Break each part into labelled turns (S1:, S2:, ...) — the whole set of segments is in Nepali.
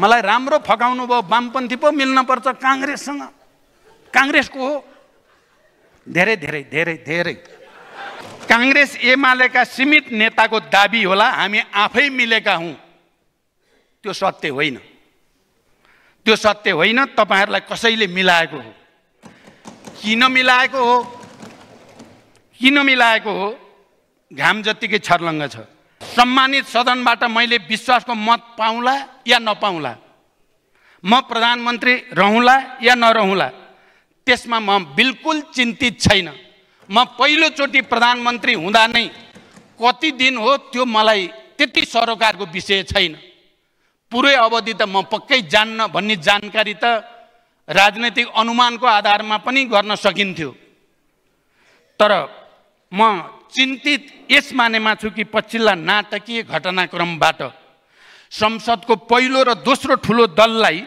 S1: मलाई राम्रो फकाउनु भयो वामपन्थी पो मिल्नुपर्छ काङ्ग्रेससँग काङ्ग्रेसको हो धेरै धेरै धेरै धेरै काङ्ग्रेस एमालेका सीमित नेताको दाबी होला हामी आफै मिलेका हौँ त्यो सत्य होइन त्यो सत्य होइन तपाईँहरूलाई कसैले मिलाएको हो किन मिलाएको हो किन मिलाएको हो घाम जत्तिकै छर्लङ्ग छ सम्मानित सदनबाट मैले विश्वासको मत पाउँला या नपाउँला म प्रधानमन्त्री रहँला या नरहँला त्यसमा म बिल्कुल चिन्तित छैन म पहिलोचोटि प्रधानमन्त्री हुँदा नै कति दिन हो त्यो मलाई त्यति सरोकारको विषय छैन पुरै अवधि त म पक्कै जान्न भन्ने जानकारी त राजनैतिक अनुमानको आधारमा पनि गर्न सकिन्थ्यो तर म चिन्तित यस मानेमा छु कि पछिल्ला नाटकीय घटनाक्रमबाट संसदको पहिलो र दोस्रो ठुलो दललाई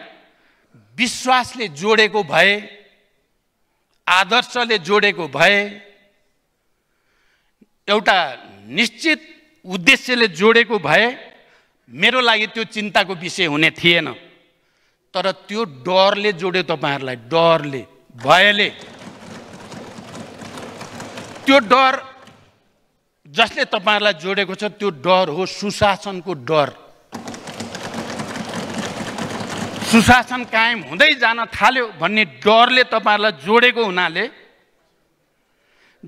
S1: विश्वासले जोडेको भए आदर्शले जोडेको भए एउटा निश्चित उद्देश्यले जोडेको भए मेरो लागि त्यो चिन्ताको विषय हुने थिएन तर त्यो डरले जोड्यो तपाईँहरूलाई डरले भयले त्यो डर जसले तपाईँहरूलाई जोडेको छ त्यो डर हो सुशासनको डर सुशासन कायम हुँदै जान थाल्यो भन्ने डरले तपाईँहरूलाई जोडेको हुनाले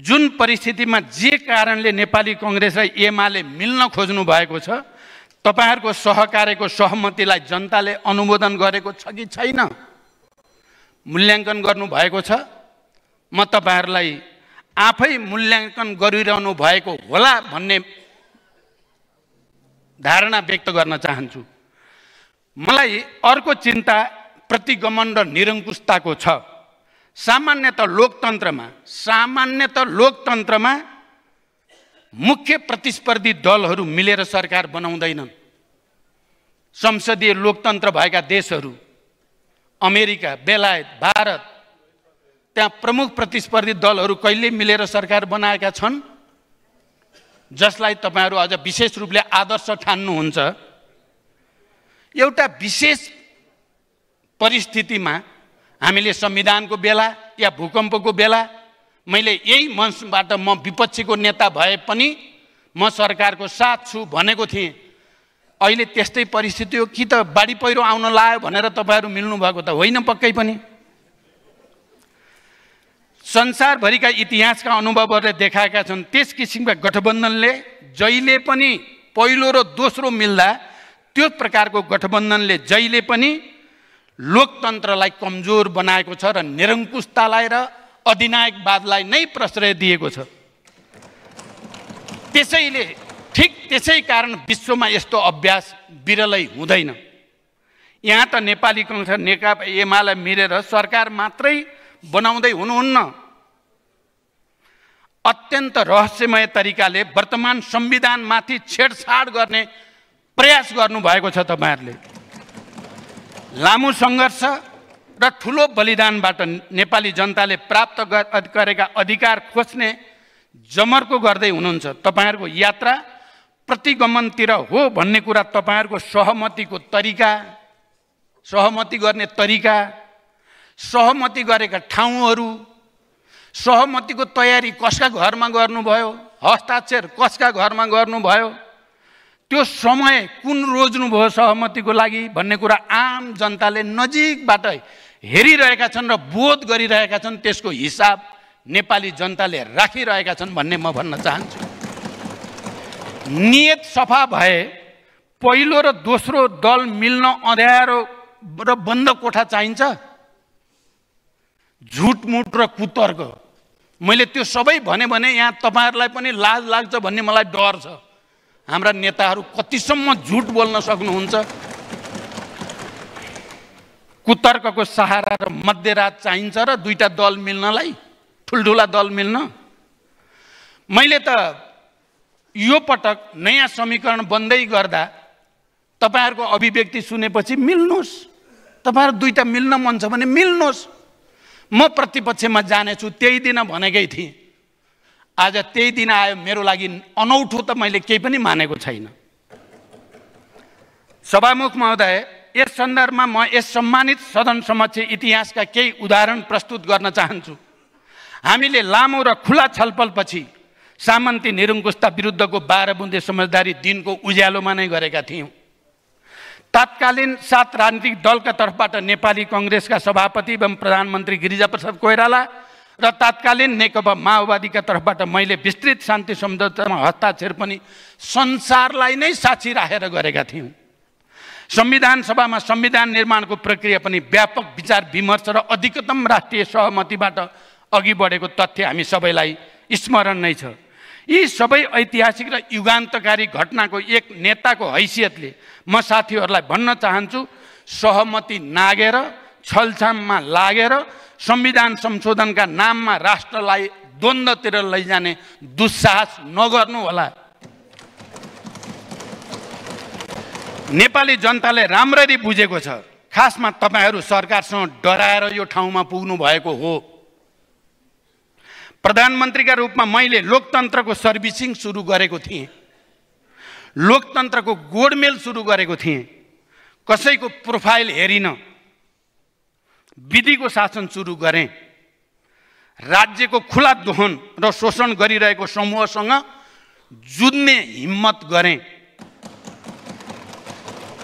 S1: जुन परिस्थितिमा जे कारणले नेपाली कङ्ग्रेस र एमाले मिल्न खोज्नु भएको छ तपाईँहरूको सहकार्यको सहमतिलाई जनताले अनुमोदन गरेको छ कि छैन मूल्याङ्कन गर्नुभएको छ म तपाईँहरूलाई आफै मूल्याङ्कन गरिरहनु भएको होला भन्ने धारणा व्यक्त गर्न चाहन्छु मलाई अर्को चिन्ता प्रतिगमन र निरङ्कुशताको छ सामान्यत लोकतन्त्रमा सामान्यत लोकतन्त्रमा मुख्य प्रतिस्पर्धी दलहरू मिलेर सरकार बनाउँदैनन् संसदीय लोकतन्त्र भएका देशहरू अमेरिका बेलायत भारत त्यहाँ प्रमुख प्रतिस्पर्धी दलहरू कहिले मिलेर सरकार बनाएका छन् जसलाई तपाईँहरू अझ विशेष रूपले आदर्श ठान्नुहुन्छ एउटा विशेष परिस्थितिमा हामीले संविधानको बेला या भूकम्पको बेला मैले यही मञ्चबाट म विपक्षीको नेता भए पनि म सरकारको साथ छु भनेको थिएँ अहिले त्यस्तै परिस्थिति हो कि त बाढी पहिरो आउन लायो भनेर तपाईँहरू मिल्नुभएको त होइन पक्कै पनि संसारभरिका इतिहासका अनुभवहरूले देखाएका छन् त्यस किसिमका गठबन्धनले जहिले पनि पहिलो र दोस्रो मिल्दा त्यो प्रकारको गठबन्धनले जहिले पनि लोकतन्त्रलाई कमजोर बनाएको छ र निरङ्कुशतालाई र अधिनायकवादलाई नै प्रश्रय दिएको छ त्यसैले ठिक त्यसै कारण विश्वमा यस्तो अभ्यास विरलै हुँदैन यहाँ त नेपाली कङ्ग्रेस नेकपा एमाले मिलेर सरकार मात्रै बनाउँदै हुनुहुन्न अत्यन्त रहस्यमय तरिकाले वर्तमान संविधानमाथि छेडछाड गर्ने प्रयास गर्नुभएको छ तपाईँहरूले लामो सङ्घर्ष र ठुलो बलिदानबाट नेपाली जनताले प्राप्त गरेका अधिकार खोज्ने जमर्को गर्दै हुनुहुन्छ तपाईँहरूको यात्रा प्रतिगमनतिर हो भन्ने कुरा तपाईँहरूको सहमतिको तरिका सहमति गर्ने तरिका सहमति गरेका ठाउँहरू सहमतिको तयारी कसका घरमा गर्नुभयो हस्ताक्षर कसका घरमा गर्नुभयो त्यो समय कुन रोज्नुभयो सहमतिको लागि भन्ने कुरा आम जनताले नजिकबाट हेरिरहेका छन् र बोध गरिरहेका छन् त्यसको हिसाब नेपाली जनताले राखिरहेका छन् भन्ने म भन्न चाहन्छु नियत सफा भए पहिलो र दोस्रो दल मिल्न अँध्यारो र बन्द कोठा चाहिन्छ झुटमुट र कुतर्क मैले त्यो सबै भने भने यहाँ तपाईँहरूलाई पनि लाज लाग्छ भन्ने मलाई डर छ हाम्रा नेताहरू कतिसम्म झुट बोल्न सक्नुहुन्छ कुतर्कको सहारा र मध्यरात चाहिन्छ र दुईवटा दल मिल्नलाई ठुल्ठुला दल मिल्न मैले त यो पटक नयाँ समीकरण बन्दै गर्दा तपाईँहरूको अभिव्यक्ति सुनेपछि मिल्नुहोस् तपाईँहरू दुईवटा मिल्न मन छ भने मिल्नुहोस् म प्रतिपक्षमा जानेछु त्यही दिन भनेकै थिएँ आज त्यही दिन आयो मेरो लागि अनौठो त मैले केही पनि मानेको छैन सभामुख महोदय यस सन्दर्भमा म यस सम्मानित सदन समक्ष इतिहासका केही उदाहरण प्रस्तुत गर्न चाहन्छु हामीले लामो र खुला छलफलपछि सामन्ती निरङ्कुशता विरुद्धको बाह्र बुन्दे समझदारी दिनको उज्यालोमा नै गरेका थियौँ तत्कालीन सात राजनीतिक दलका तर्फबाट नेपाली कङ्ग्रेसका सभापति एवं प्रधानमन्त्री गिरिजाप्रसाद कोइराला र तत्कालीन नेकपा माओवादीका तर्फबाट मैले विस्तृत शान्ति सम्झौतामा हस्ताक्षर पनि संसारलाई नै साक्षी राखेर गरेका थियौँ संविधान सभामा संविधान निर्माणको प्रक्रिया पनि व्यापक विचार विमर्श र अधिकतम राष्ट्रिय सहमतिबाट अघि बढेको तथ्य हामी सबैलाई स्मरण नै छ यी सबै ऐतिहासिक र युगान्तकारी घटनाको एक नेताको हैसियतले म साथीहरूलाई भन्न चाहन्छु सहमति नागेर छलछाममा लागेर संविधान संशोधनका नाममा राष्ट्रलाई द्वन्द्वतिर लैजाने दुस्साहस नगर्नु होला नेपाली जनताले राम्ररी बुझेको छ खासमा तपाईँहरू सरकारसँग डराएर यो ठाउँमा पुग्नु भएको हो प्रधानमन्त्रीका रूपमा मैले लोकतन्त्रको सर्भिसिङ सुरु गरेको थिएँ लोकतन्त्रको गोडमेल सुरु गरेको थिएँ कसैको प्रोफाइल हेरिन विधिको शासन सुरु गरेँ राज्यको खुला दोहन र शोषण गरिरहेको समूहसँग जुझ्ने हिम्मत गरेँ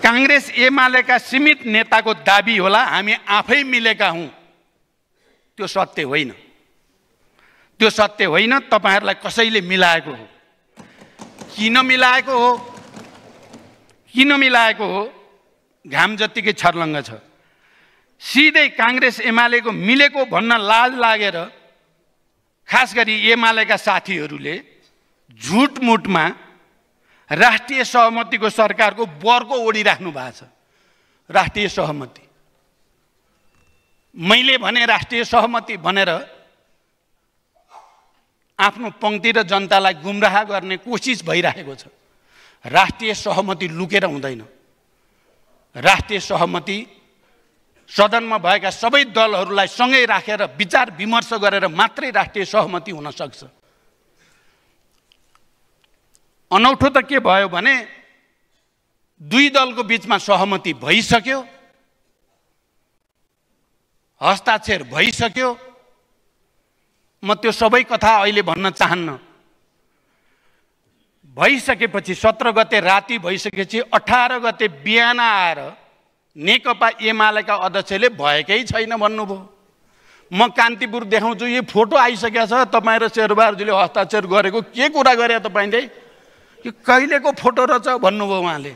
S1: काङ्ग्रेस एमालेका सीमित नेताको दाबी होला हामी आफै मिलेका हौँ त्यो सत्य होइन त्यो सत्य होइन तपाईँहरूलाई कसैले मिलाएको हो किन मिलाएको हो किन मिलाएको हो घाम जत्तिकै छर्लङ्ग छ सिधै काङ्ग्रेस एमालेको मिलेको भन्न लाज लागेर खास गरी एमालेका साथीहरूले झुटमुटमा राष्ट्रिय सहमतिको सरकारको बर्को ओढिराख्नु भएको छ राष्ट्रिय सहमति मैले भने राष्ट्रिय सहमति भनेर आफ्नो पङ्क्ति र जनतालाई गुमराह गर्ने कोसिस भइरहेको छ राष्ट्रिय सहमति लुकेर हुँदैन राष्ट्रिय सहमति सदनमा भएका सबै दलहरूलाई सँगै राखेर रा, विचार विमर्श गरेर मात्रै राष्ट्रिय सहमति हुनसक्छ अनौठो त के भयो भने दुई दलको बिचमा सहमति भइसक्यो हस्ताक्षर भइसक्यो म त्यो सबै कथा अहिले भन्न चाहन्न भइसकेपछि सत्र गते राति भइसकेपछि अठार गते बिहान आएर नेकपा एमालेका अध्यक्षले भएकै छैन भन्नुभयो म कान्तिपुर देखाउँछु यो फोटो आइसकेको छ तपाईँ र शेरबहादुरजीले हस्ताक्षर गरेको के कुरा गरे तपाईँले यो कहिलेको फोटो रहेछ भन्नुभयो उहाँले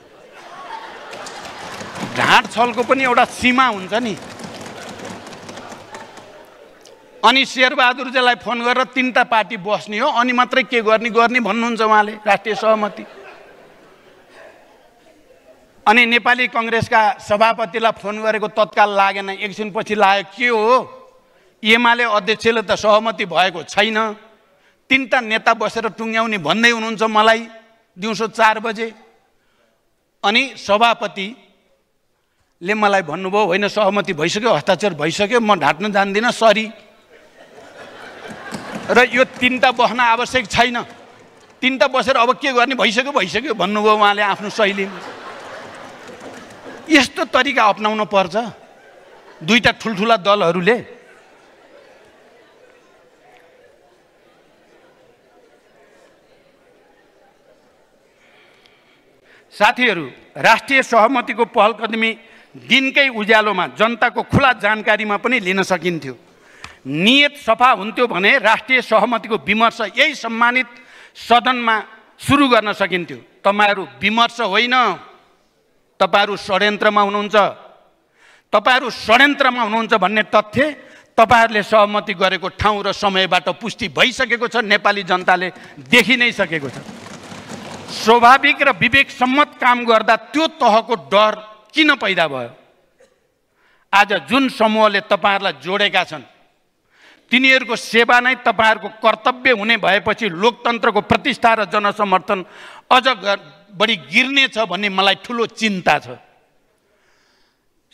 S1: ढाँट छलको पनि एउटा सीमा हुन्छ नि अनि शेरबहादुरजीलाई फोन गरेर तिनवटा पार्टी बस्ने हो अनि मात्रै के गर्ने गर्ने भन्नुहुन्छ उहाँले राष्ट्रिय सहमति अनि नेपाली कङ्ग्रेसका सभापतिलाई फोन गरेको तत्काल लागेन एकछिनपछि लाग्यो के हो एमाले अध्यक्षले त सहमति भएको छैन तिनवटा नेता बसेर टुङ्ग्याउने भन्दै हुनुहुन्छ मलाई दिउँसो चार बजे अनि सभापतिले मलाई भन्नुभयो होइन सहमति भइसक्यो हस्ताक्षर भइसक्यो म ढाँट्न जान्दिनँ सरी र यो तिनवटा बस्न आवश्यक छैन तिनवटा बसेर अब के गर्ने भइसक्यो भइसक्यो भन्नुभयो उहाँले आफ्नो शैलीमा यस्तो तरिका अप्नाउनु पर्छ दुईवटा ठुल्ठुला दलहरूले साथीहरू राष्ट्रिय सहमतिको पहलकदमी दिनकै उज्यालोमा जनताको खुला जानकारीमा पनि लिन सकिन्थ्यो नियत सफा हुन्थ्यो भने राष्ट्रिय सहमतिको विमर्श यही सम्मानित सदनमा सुरु गर्न सकिन्थ्यो तपाईँहरू विमर्श होइन तपाईँहरू षड्यन्त्रमा हुनुहुन्छ तपाईँहरू षड्यन्त्रमा हुनुहुन्छ भन्ने तथ्य तपाईँहरूले सहमति गरेको ठाउँ र समयबाट पुष्टि भइसकेको छ नेपाली जनताले देखि नै सकेको छ स्वाभाविक र विवेकसम्मत काम गर्दा त्यो तहको डर किन पैदा भयो आज जुन समूहले तपाईँहरूलाई जोडेका छन् तिनीहरूको सेवा नै तपाईँहरूको कर्तव्य हुने भएपछि लोकतन्त्रको प्रतिष्ठा र जनसमर्थन अझ बढी गिर्नेछ भन्ने मलाई ठुलो चिन्ता छ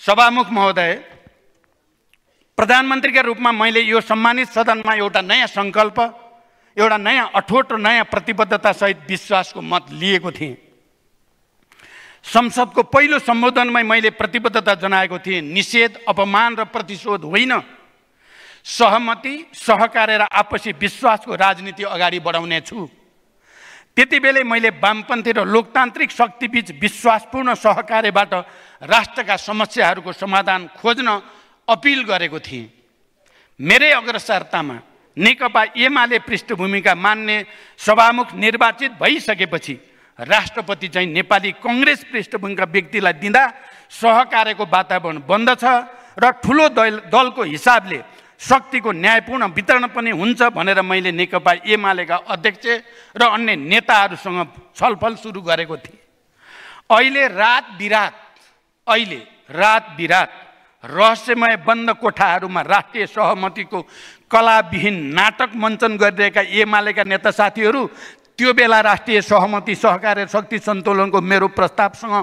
S1: सभामुख महोदय प्रधानमन्त्रीका रूपमा मैले यो सम्मानित सदनमा एउटा नयाँ सङ्कल्प एउटा नयाँ अठोट र नयाँ प्रतिबद्धतासहित विश्वासको मत लिएको थिएँ संसदको पहिलो सम्बोधनमै मैले प्रतिबद्धता जनाएको थिएँ निषेध अपमान र प्रतिशोध होइन सहमति सहकार्य र आपसी विश्वासको राजनीति अगाडि बढाउने छु त्यति बेलै मैले वामपन्थी र लोकतान्त्रिक शक्तिबीच विश्वासपूर्ण सहकार्यबाट राष्ट्रका समस्याहरूको समाधान खोज्न अपिल गरेको थिएँ मेरै अग्रसरतामा नेकपा एमाले पृष्ठभूमिका मान्ने सभामुख निर्वाचित भइसकेपछि राष्ट्रपति चाहिँ नेपाली कङ्ग्रेस पृष्ठभूमिका व्यक्तिलाई दिँदा सहकार्यको वातावरण बन्दछ र ठुलो दल दलको हिसाबले शक्तिको न्यायपूर्ण वितरण पनि हुन्छ भनेर मैले नेकपा एमालेका अध्यक्ष र अन्य नेताहरूसँग छलफल सुरु गरेको थिएँ अहिले रात बिरात अहिले रात बिरात रहस्यमय बन्द कोठाहरूमा राष्ट्रिय सहमतिको कलाविहीन नाटक मञ्चन गरिरहेका एमालेका नेता साथीहरू त्यो बेला राष्ट्रिय सहमति सहकार्य शक्ति सन्तुलनको मेरो प्रस्तावसँग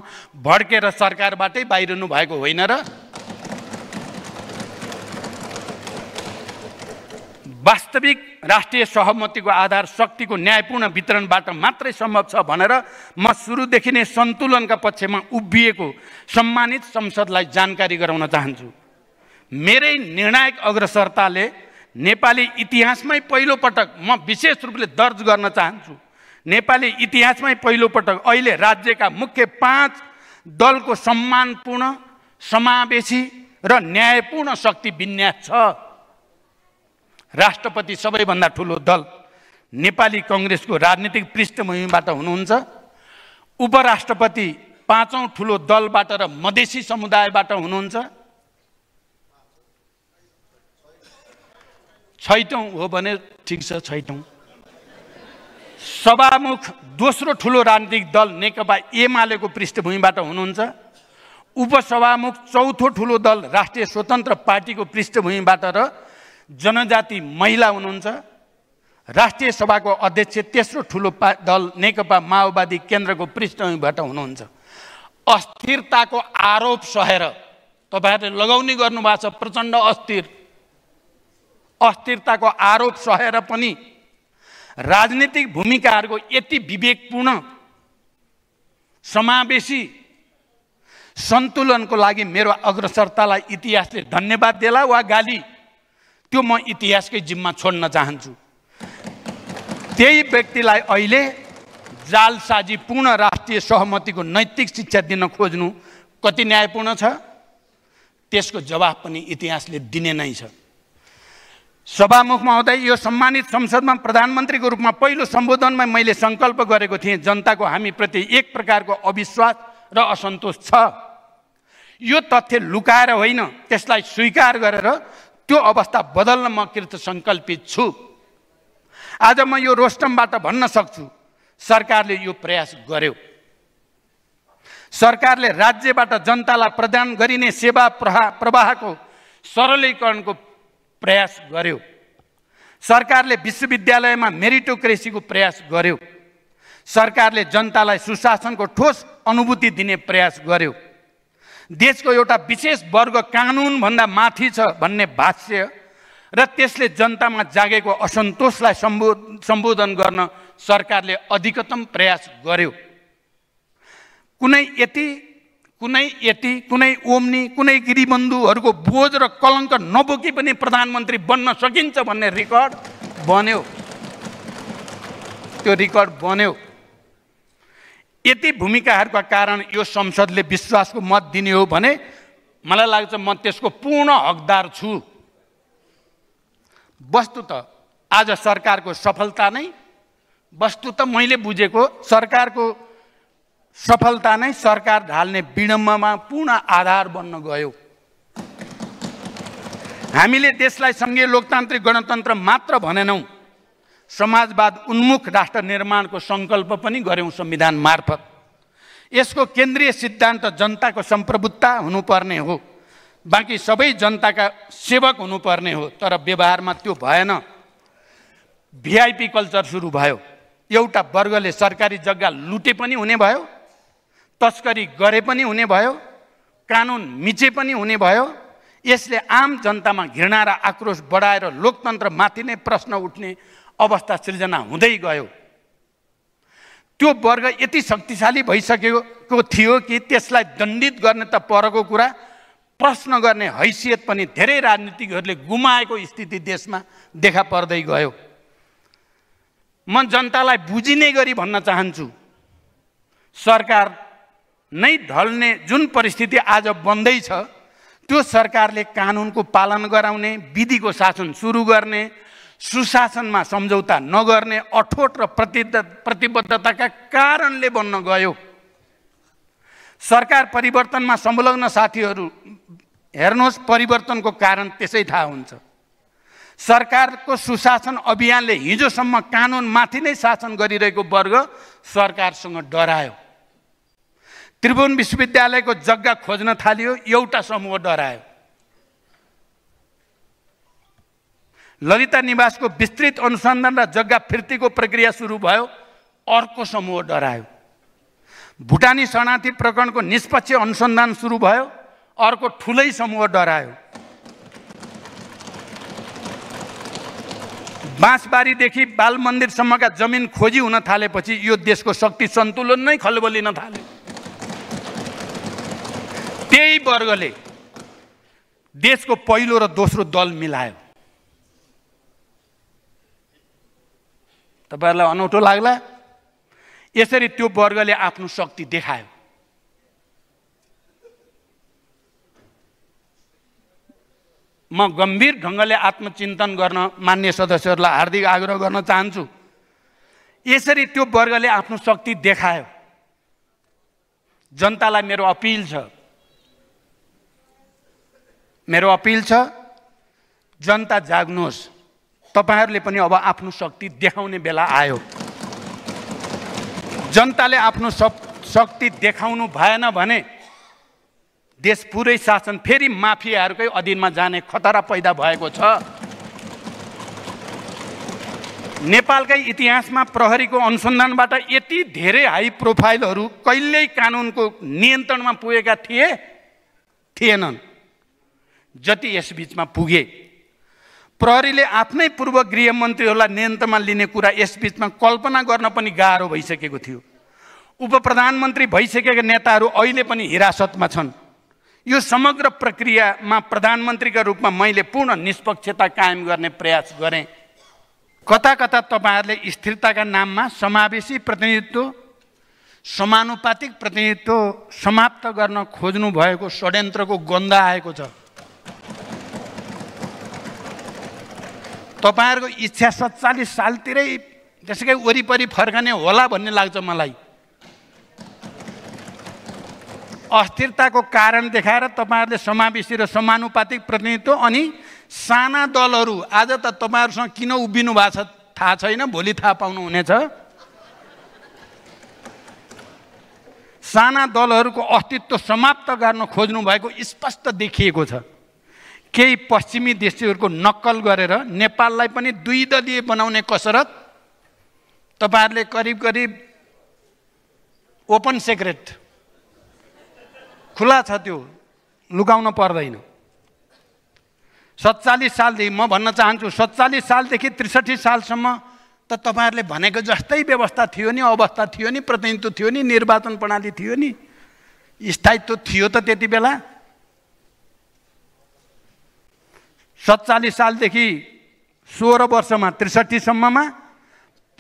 S1: भड्केर सरकारबाटै बाहिरनु भएको होइन र वास्तविक राष्ट्रिय सहमतिको आधार शक्तिको न्यायपूर्ण वितरणबाट मात्रै सम्भव छ भनेर म सुरुदेखि नै सन्तुलनका पक्षमा उभिएको सम्मानित संसदलाई जानकारी गराउन चाहन्छु मेरै निर्णायक अग्रसरताले नेपाली इतिहासमै पहिलोपटक म विशेष रूपले दर्ज गर्न चाहन्छु नेपाली इतिहासमै पहिलोपटक अहिले राज्यका मुख्य पाँच दलको सम्मानपूर्ण समावेशी र न्यायपूर्ण शक्ति विन्यास छ राष्ट्रपति सबैभन्दा ठुलो दल नेपाली कङ्ग्रेसको राजनीतिक पृष्ठभूमिबाट हुनुहुन्छ उपराष्ट्रपति पाँचौँ ठुलो दलबाट र मधेसी समुदायबाट हुनुहुन्छ छैटौँ हो भने ठिक छ छैटौँ सभामुख दोस्रो ठुलो राजनीतिक दल नेकपा एमालेको पृष्ठभूमिबाट हुनुहुन्छ उपसभामुख चौथो ठुलो दल राष्ट्रिय स्वतन्त्र पार्टीको पृष्ठभूमिबाट र जनजाति महिला हुनुहुन्छ राष्ट्रिय सभाको अध्यक्ष तेस्रो ठुलो पा दल नेकपा माओवादी केन्द्रको पृष्ठभूमिबाट हुनुहुन्छ अस्थिरताको आरोप सहेर तपाईँहरूले लगाउने गर्नुभएको छ प्रचण्ड अस्थिर अस्थिरताको आरोप सहेर पनि राजनीतिक भूमिकाहरूको यति विवेकपूर्ण समावेशी सन्तुलनको लागि मेरो अग्रसरतालाई इतिहासले धन्यवाद देला वा गाली त्यो म इतिहासकै जिम्मा छोड्न चाहन्छु त्यही व्यक्तिलाई अहिले जालसाजी पूर्ण राष्ट्रिय सहमतिको नैतिक शिक्षा दिन खोज्नु कति न्यायपूर्ण छ त्यसको जवाब पनि इतिहासले दिने नै छ सभामुखमा हुँदै यो सम्मानित संसदमा प्रधानमन्त्रीको रूपमा पहिलो सम्बोधनमा मैले सङ्कल्प गरेको थिएँ जनताको हामीप्रति एक प्रकारको अविश्वास र असन्तोष छ यो तथ्य लुकाएर होइन त्यसलाई स्वीकार गरेर त्यो अवस्था बदल्न म कृत सङ्कल्पित छु आज म यो रोस्टमबाट भन्न सक्छु सरकारले यो प्रयास गर्यो सरकारले राज्यबाट जनतालाई प्रदान गरिने सेवा प्रहा प्रवाहको सरलीकरणको प्रयास गर्यो सरकारले विश्वविद्यालयमा मेरिटोक्रेसीको प्रयास गर्यो सरकारले जनतालाई सुशासनको ठोस अनुभूति दिने प्रयास गर्यो देशको एउटा विशेष वर्ग कानुनभन्दा माथि छ भन्ने भाष्य र त्यसले जनतामा जागेको असन्तोषलाई सम्बो सम्बोधन गर्न सरकारले अधिकतम प्रयास गर्यो कुनै यति कुनै यति कुनै ओम्नी कुनै गिरीबन्धुहरूको बोझ र कलङ्क नबोकी पनि प्रधानमन्त्री बन्न सकिन्छ भन्ने रेकर्ड बन्यो त्यो रेकर्ड बन्यो यति भूमिकाहरूका कारण यो संसदले विश्वासको मत दिने हो भने मलाई लाग्छ म त्यसको पूर्ण हकदार छु वस्तु त आज सरकारको सफलता नै वस्तु त मैले बुझेको सरकारको सफलता नै सरकार ढाल्ने विडम्बमा पूर्ण आधार बन्न गयो हामीले देशलाई सङ्घीय लोकतान्त्रिक गणतन्त्र मात्र भनेनौँ समाजवाद उन्मुख राष्ट्र निर्माणको सङ्कल्प पनि गऱ्यौँ संविधान मार्फत यसको केन्द्रीय सिद्धान्त जनताको सम्प्रभुत्ता हुनुपर्ने हो बाँकी सबै जनताका सेवक हुनुपर्ने हो तर व्यवहारमा त्यो भएन भिआइपी कल्चर सुरु भयो एउटा वर्गले सरकारी जग्गा लुटे पनि हुने भयो तस्करी गरे पनि हुने भयो कानुन मिचे पनि हुने भयो यसले आम जनतामा घृणा र आक्रोश बढाएर लोकतन्त्रमाथि नै प्रश्न उठ्ने अवस्था सृजना हुँदै गयो त्यो वर्ग यति शक्तिशाली भइसकेको थियो कि त्यसलाई दण्डित गर्ने त परको कुरा प्रश्न गर्ने हैसियत पनि धेरै राजनीतिज्ञहरूले गुमाएको स्थिति देशमा देखा पर्दै गयो म जनतालाई बुझिने गरी भन्न चाहन्छु सरकार नै ढल्ने जुन परिस्थिति आज बन्दैछ त्यो सरकारले कानुनको पालन गराउने विधिको शासन सुरु गर्ने सुशासनमा सम्झौता नगर्ने अठोट र प्रति प्रतिबद्धताका कारणले बन्न गयो सरकार परिवर्तनमा संलग्न साथीहरू हेर्नुहोस् परिवर्तनको कारण त्यसै थाहा हुन्छ सरकारको सुशासन अभियानले हिजोसम्म कानुनमाथि नै शासन गरिरहेको वर्ग सरकारसँग डरायो त्रिभुवन विश्वविद्यालयको जग्गा खोज्न थालियो एउटा समूह डरायो ललिता निवासको विस्तृत अनुसन्धान र जग्गा फिर्तीको प्रक्रिया सुरु भयो अर्को समूह डरायो भुटानी शरणार्थी प्रकरणको निष्पक्ष अनुसन्धान सुरु भयो अर्को ठुलै समूह डरायो बाँसबारीदेखि बाल मन्दिरसम्मका जमिन खोजी हुन थालेपछि यो देशको शक्ति सन्तुलन नै खलबलिन थाल्यो त्यही वर्गले देशको पहिलो र दोस्रो दल मिलायो तपाईँहरूलाई अनौठो लाग्ला यसरी त्यो वर्गले आफ्नो शक्ति देखायो म गम्भीर ढङ्गले आत्मचिन्तन गर्न मान्य सदस्यहरूलाई हार्दिक आग्रह गर्न चाहन्छु यसरी त्यो वर्गले आफ्नो शक्ति देखायो जनतालाई मेरो अपिल छ मेरो अपिल छ जनता जाग्नुहोस् तपाईँहरूले पनि अब आफ्नो शक्ति देखाउने बेला आयो जनताले आफ्नो शक्ति देखाउनु भएन भने देश पुरै शासन फेरि माफियाहरूकै अधीनमा जाने खतरा पैदा भएको छ नेपालकै इतिहासमा प्रहरीको अनुसन्धानबाट यति धेरै हाई प्रोफाइलहरू कहिल्यै कानुनको नियन्त्रणमा पुगेका थिए थिएनन् जति यसबिचमा पुगे प्रहरीले आफ्नै पूर्व गृहमन्त्रीहरूलाई नियन्त्रणमा लिने कुरा यसबिचमा कल्पना गर्न पनि गाह्रो भइसकेको थियो उप प्रधानमन्त्री भइसकेका नेताहरू अहिले पनि हिरासतमा छन् यो समग्र प्रक्रियामा प्रधानमन्त्रीका रूपमा मैले पूर्ण निष्पक्षता कायम गर्ने प्रयास गरेँ कता कता तपाईँहरूले स्थिरताका नाममा समावेशी प्रतिनिधित्व समानुपातिक प्रतिनिधित्व समाप्त गर्न खोज्नु भएको षड्यन्त्रको गन्ध आएको छ तपाईँहरूको इच्छा सत्तालिस सालतिरै त्यसकै वरिपरि फर्कने होला भन्ने लाग्छ मलाई अस्थिरताको कारण देखाएर तपाईँहरूले समावेशी र समानुपातिक प्रतिनिधित्व अनि साना दलहरू आज त तपाईँहरूसँग किन उभिनु भएको छ थाहा छैन भोलि थाहा पाउनुहुनेछ साना दलहरूको अस्तित्व समाप्त गर्न खोज्नु भएको स्पष्ट देखिएको छ केही पश्चिमी देशहरूको नक्कल गरेर नेपाललाई पनि दुई दलीय बनाउने कसरत तपाईँहरूले करिब करिब ओपन सेक्रेट खुला छ त्यो लुकाउन पर्दैन सत्तालिस सालदेखि म भन्न चाहन्छु सत्तालिस सालदेखि त्रिसठी सालसम्म त तपाईँहरूले भनेको जस्तै व्यवस्था थियो नि अवस्था थियो नि प्रतिनिधित्व थियो नि निर्वाचन प्रणाली थियो नि स्थायित्व थियो त त्यति बेला सत्तालिस सालदेखि सोह्र वर्षमा त्रिसठीसम्ममा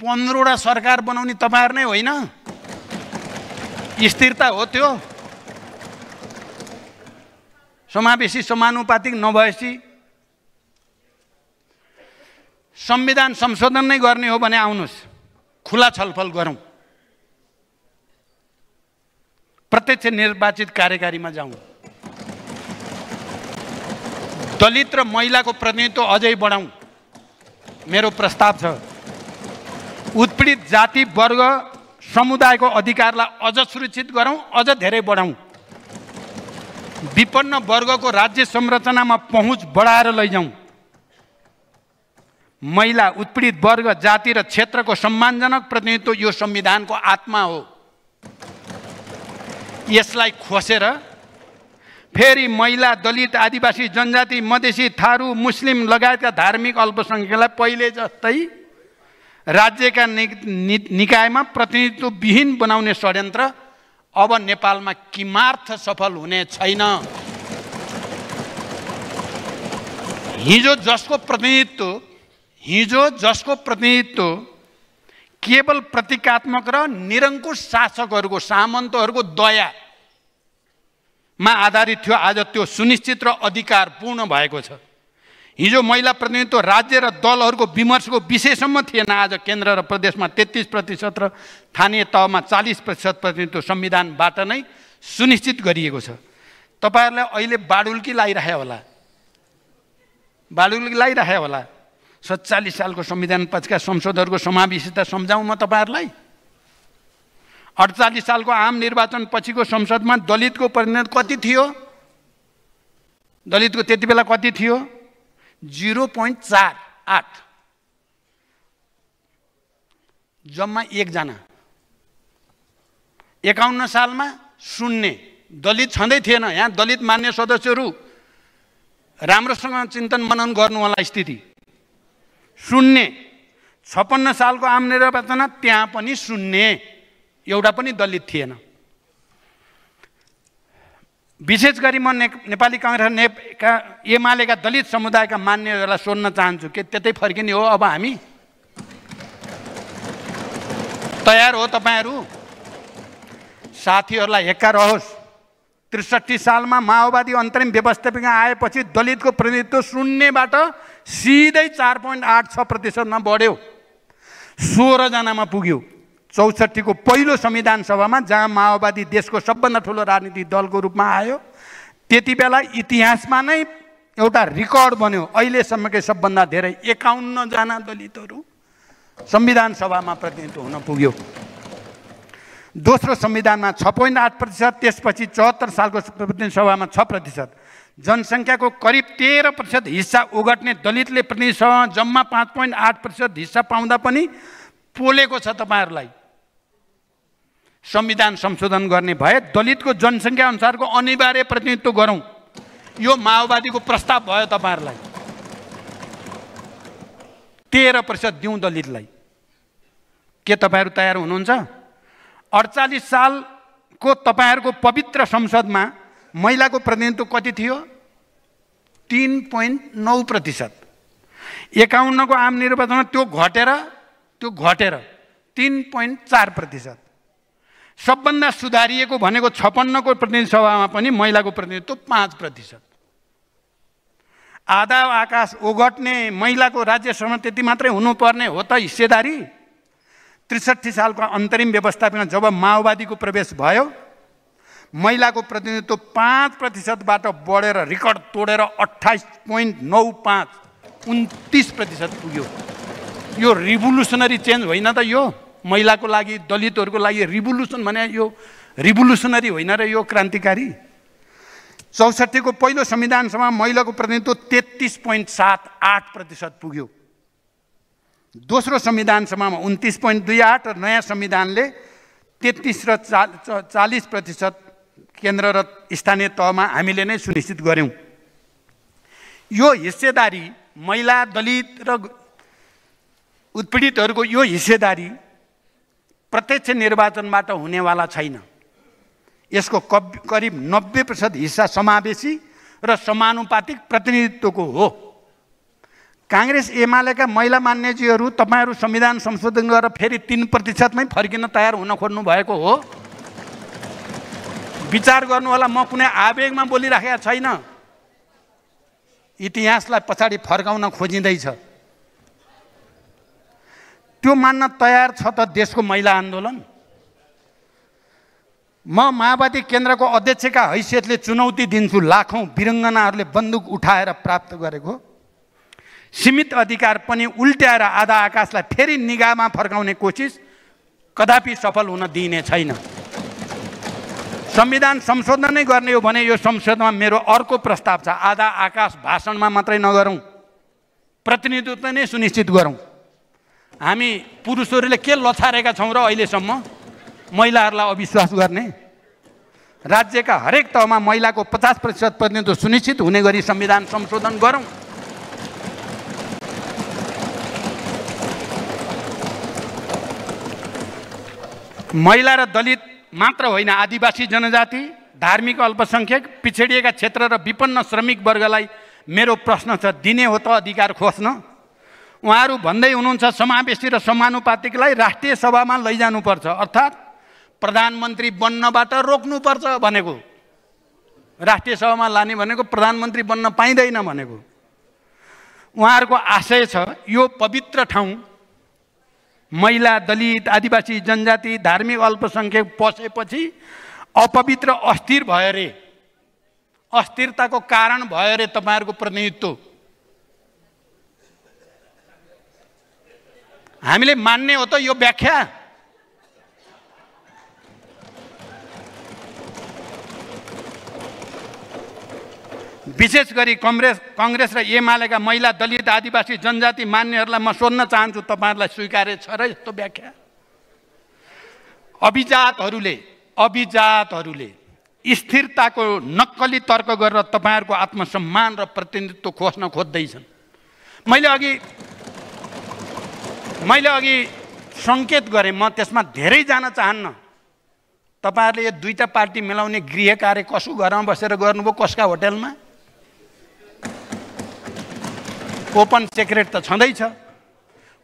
S1: पन्ध्रवटा सरकार बनाउने तपाईँहरू नै होइन स्थिरता हो त्यो समावेशी समानुपातिक नभएपछि संविधान संशोधन नै गर्ने हो भने आउनुहोस् खुला छलफल गरौँ प्रत्यक्ष निर्वाचित कार्यकारीमा जाउँ दलित र महिलाको प्रतिनिधित्व अझै बढाउँ मेरो प्रस्ताव छ उत्पीडित जाति वर्ग समुदायको अधिकारलाई अझ सुरक्षित गरौँ अझ धेरै बढाउँ विपन्न वर्गको राज्य संरचनामा पहुँच बढाएर लैजाउँ महिला उत्पीडित वर्ग जाति र क्षेत्रको सम्मानजनक प्रतिनिधित्व यो संविधानको आत्मा हो यसलाई खोसेर फेरि महिला दलित आदिवासी जनजाति मधेसी थारू मुस्लिम लगायतका धार्मिक अल्पसङ्ख्यकलाई पहिले जस्तै राज्यका नि, नि निकायमा प्रतिनिधित्वविहीन बनाउने षड्यन्त्र अब नेपालमा किमार्थ सफल हुने छैन हिजो जसको प्रतिनिधित्व हिजो जसको प्रतिनिधित्व केवल प्रतीकात्मक र निरङ्कुश शासकहरूको सामन्तहरूको दया मा आधारित थियो आज त्यो सुनिश्चित र अधिकार पूर्ण भएको छ हिजो महिला प्रतिनिधित्व राज्य र दलहरूको विमर्शको विषयसम्म थिएन आज केन्द्र र प्रदेशमा तेत्तिस प्रतिशत र स्थानीय तहमा चालिस प्रतिशत प्रतिनिधित्व संविधानबाट नै सुनिश्चित गरिएको छ तपाईँहरूलाई अहिले बाडुल्की लगाइरहे होला बाडुल्की लगाइरहे होला सत्तालिस सालको संविधान पछिका संसदहरूको समावेशिता सम्झाउँ म तपाईँहरूलाई अडचालिस सालको आम निर्वाचनपछिको संसदमा दलितको प्रतिनिधि कति थियो दलितको त्यति बेला कति थियो जिरो पोइन्ट चार आठ जम्मा एकजना एकाउन्न सालमा शून्य दलित छँदै थिएन यहाँ दलित मान्य सदस्यहरू राम्रोसँग चिन्तन मनन गर्नु होला स्थिति शून्य छप्पन्न सालको आम निर्वाचनमा त्यहाँ पनि शून्य एउटा पनि दलित थिएन विशेष गरी म ने नेपाली काङ्ग्रेस नेका एमालेका दलित समुदायका मान्यहरूलाई सोध्न चाहन्छु के त्यतै फर्किने हो अब हामी तयार हो तपाईँहरू साथीहरूलाई हेक्का रहोस् त्रिसठी सालमा माओवादी अन्तरिम व्यवस्थापिका आएपछि दलितको प्रतिनिधित्व शून्यबाट सिधै चार पोइन्ट आठ छ प्रतिशतमा बढ्यो सोह्रजनामा पुग्यो चौसठीको पहिलो संविधान सभामा जहाँ माओवादी देशको सबभन्दा ठुलो राजनीतिक दलको रूपमा आयो त्यति बेला इतिहासमा नै एउटा रेकर्ड बन्यो अहिलेसम्मकै सबभन्दा धेरै एकाउन्नजना दलितहरू संविधान सभामा प्रतिनिधित्व हुन पुग्यो दोस्रो संविधानमा छ पोइन्ट आठ प्रतिशत त्यसपछि चौहत्तर सालको प्रतिनिधि सभामा छ प्रतिशत जनसङ्ख्याको करिब तेह्र प्रतिशत हिस्सा ओगट्ने दलितले प्रतिनिधि सभामा जम्मा पाँच पोइन्ट आठ प्रतिशत हिस्सा पाउँदा पनि पोलेको छ तपाईँहरूलाई संविधान संशोधन गर्ने भए दलितको जनसङ्ख्या अनुसारको अनिवार्य प्रतिनिधित्व गरौँ यो माओवादीको प्रस्ताव भयो तपाईँहरूलाई तेह्र प्रतिशत दिउँ दलितलाई के तपाईँहरू तयार हुनुहुन्छ अडचालिस सालको तपाईँहरूको पवित्र संसदमा महिलाको प्रतिनिधित्व कति थियो तिन पोइन्ट नौ प्रतिशत एकाउन्नको आम निर्वाचनमा त्यो घटेर त्यो घटेर तिन पोइन्ट चार प्रतिशत सबभन्दा सुधारिएको भनेको छप्पन्नको प्रतिनिधि सभामा पनि महिलाको प्रतिनिधित्व पाँच प्रतिशत आधा आकाश ओगट्ने महिलाको राज्यसभामा त्यति मात्रै हुनुपर्ने हो त हिस्सेदारी त्रिसठी सालको अन्तरिम व्यवस्थापन जब माओवादीको प्रवेश भयो महिलाको प्रतिनिधित्व पाँच प्रतिशतबाट बढेर रेकर्ड तोडेर अठाइस पोइन्ट नौ पाँच उन्तिस प्रतिशत पुग्यो यो रिभोल्युसनरी चेन्ज होइन त यो महिलाको लागि दलितहरूको लागि रिभोल्युसन भने यो रिभोल्युसनरी होइन र यो क्रान्तिकारी चौसठीको पहिलो संविधानसभा महिलाको प्रतिनिधित्व तेत्तिस पोइन्ट सात आठ प्रतिशत पुग्यो दोस्रो संविधानसभामा उन्तिस पोइन्ट दुई आठ र नयाँ संविधानले तेत्तिस र चा चालिस प्रतिशत केन्द्र र स्थानीय तहमा हामीले नै सुनिश्चित गऱ्यौँ यो हिस्सेदारी महिला दलित र उत्पीडितहरूको यो हिस्सेदारी प्रत्यक्ष निर्वाचनबाट हुनेवाला छैन यसको कब करिब नब्बे प्रतिशत हिस्सा समावेशी र समानुपातिक प्रतिनिधित्वको हो काङ्ग्रेस एमालेका महिला मान्यजीहरू तपाईँहरू संविधान संशोधन गरेर फेरि तिन प्रतिशतमै फर्किन तयार हुन खोज्नु भएको हो विचार गर्नुहोला म कुनै आवेगमा बोलिराखेका छैन इतिहासलाई पछाडि फर्काउन खोजिँदैछ त्यो मान्न तयार छ त देशको महिला आन्दोलन म माओवादी केन्द्रको अध्यक्षका हैसियतले चुनौती दिन्छु लाखौँ विरङ्गनाहरूले बन्दुक उठाएर प्राप्त गरेको सीमित अधिकार पनि उल्ट्याएर आधा आकाशलाई फेरि निगामा फर्काउने कोसिस कदापि सफल हुन दिइने छैन संविधान संशोधनै गर्ने हो भने यो संशोधनमा मेरो अर्को प्रस्ताव छ आधा आकाश भाषणमा मात्रै नगरौँ प्रतिनिधित्व नै सुनिश्चित गरौँ हामी पुरुषहरूले के लछारेका छौँ र अहिलेसम्म महिलाहरूलाई अविश्वास गर्ने राज्यका हरेक तहमा महिलाको पचास प्रतिशत प्रतिनिधित्व सुनिश्चित हुने गरी संविधान संशोधन गरौँ महिला र दलित मात्र होइन आदिवासी जनजाति धार्मिक अल्पसङ्ख्यक पिछडिएका क्षेत्र र विपन्न श्रमिक वर्गलाई मेरो प्रश्न छ दिने हो त अधिकार खोज्न उहाँहरू भन्दै हुनुहुन्छ समावेशी र समानुपातिकलाई राष्ट्रिय सभामा लैजानुपर्छ अर्थात् प्रधानमन्त्री बन्नबाट रोक्नुपर्छ भनेको राष्ट्रिय सभामा लाने भनेको प्रधानमन्त्री बन्न पाइँदैन भनेको उहाँहरूको आशय छ यो पवित्र ठाउँ महिला दलित आदिवासी जनजाति धार्मिक अल्पसङ्ख्यक पसेपछि अपवित्र अस्थिर भयो अरे अस्थिरताको कारण भयो अरे तपाईँहरूको प्रतिनिधित्व हामीले मान्ने हो त यो व्याख्या विशेष गरी कङ्ग्रेस कङ्ग्रेस र एमालेका महिला दलित आदिवासी जनजाति मान्नेहरूलाई म सोध्न चाहन्छु तपाईँहरूलाई स्वीकार्य छ र यस्तो व्याख्या अभिजातहरूले अभिजातहरूले स्थिरताको नक्कली तर्क गरेर तपाईँहरूको आत्मसम्मान र प्रतिनिधित्व खोज्न खोज्दैछन् मैले अघि मैले अघि सङ्केत गरेँ म त्यसमा धेरै जान चाहन्न तपाईँहरूले यो दुईवटा पार्टी मिलाउने गृह कार्य कसको घरमा बसेर गर्नुभयो कसका होटेलमा ओपन सेक्रेट त छँदैछ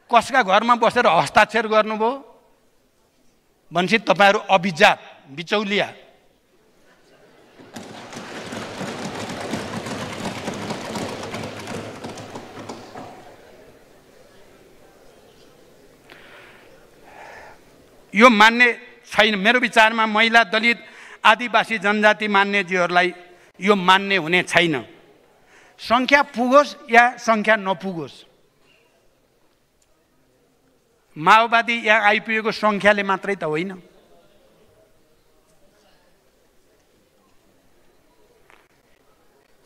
S1: कसका घरमा बसेर हस्ताक्षर गर्नुभयो भनेपछि तपाईँहरू अभिजात बिचौलिया यो मान्ने छैन मेरो विचारमा महिला दलित आदिवासी जनजाति मान्नेजीहरूलाई यो मान्ने हुने छैन सङ्ख्या पुगोस् या सङ्ख्या नपुगोस् माओवादी यहाँ आइपुगेको सङ्ख्याले मात्रै त होइन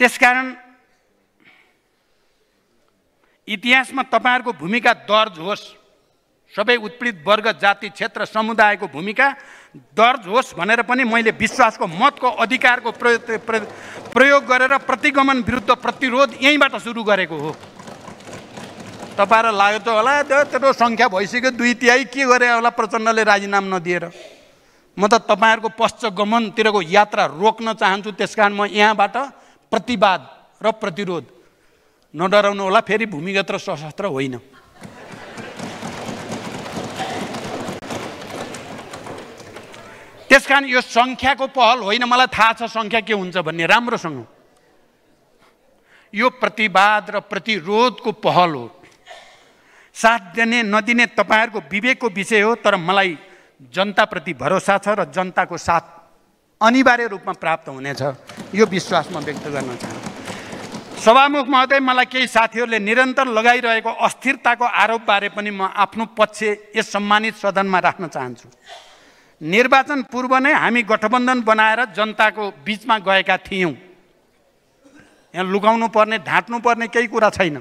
S1: त्यसकारण इतिहासमा तपाईँहरूको भूमिका दर्ज होस् सबै उत्पीडित वर्ग जाति क्षेत्र समुदायको भूमिका दर्ज होस् भनेर पनि मैले विश्वासको मतको अधिकारको प्रयोग प्रयोग गरेर प्रतिगमन विरुद्ध प्रतिरोध यहीँबाट सुरु गरेको हो तपाईँलाई लाग्यो त होला त्यो सङ्ख्या भइसक्यो दुई तिहाई के गरे होला प्रचण्डले राजीनाम नदिएर म त तपाईँहरूको पश्चगमनतिरको यात्रा रोक्न चाहन्छु त्यस कारण म यहाँबाट प्रतिवाद र प्रतिरोध नडराउनु होला फेरि भूमिगत र सशस्त्र होइन त्यस कारण यो सङ्ख्याको पहल होइन मलाई थाहा छ सङ्ख्या के हुन्छ भन्ने राम्रोसँग यो प्रतिवाद र प्रतिरोधको पहल हो साथ दिने नदिने तपाईँहरूको विवेकको विषय हो तर मलाई जनताप्रति भरोसा छ र जनताको साथ अनिवार्य रूपमा प्राप्त हुनेछ यो विश्वास म व्यक्त गर्न चाहन्छु सभामुख महोदय मलाई केही साथीहरूले निरन्तर लगाइरहेको अस्थिरताको आरोपबारे पनि म आफ्नो पक्ष यस सम्मानित सदनमा राख्न चाहन्छु निर्वाचन पूर्व नै हामी गठबन्धन बनाएर जनताको बिचमा गएका थियौँ यहाँ लुकाउनु पर्ने ढाँट्नु पर्ने केही कुरा छैन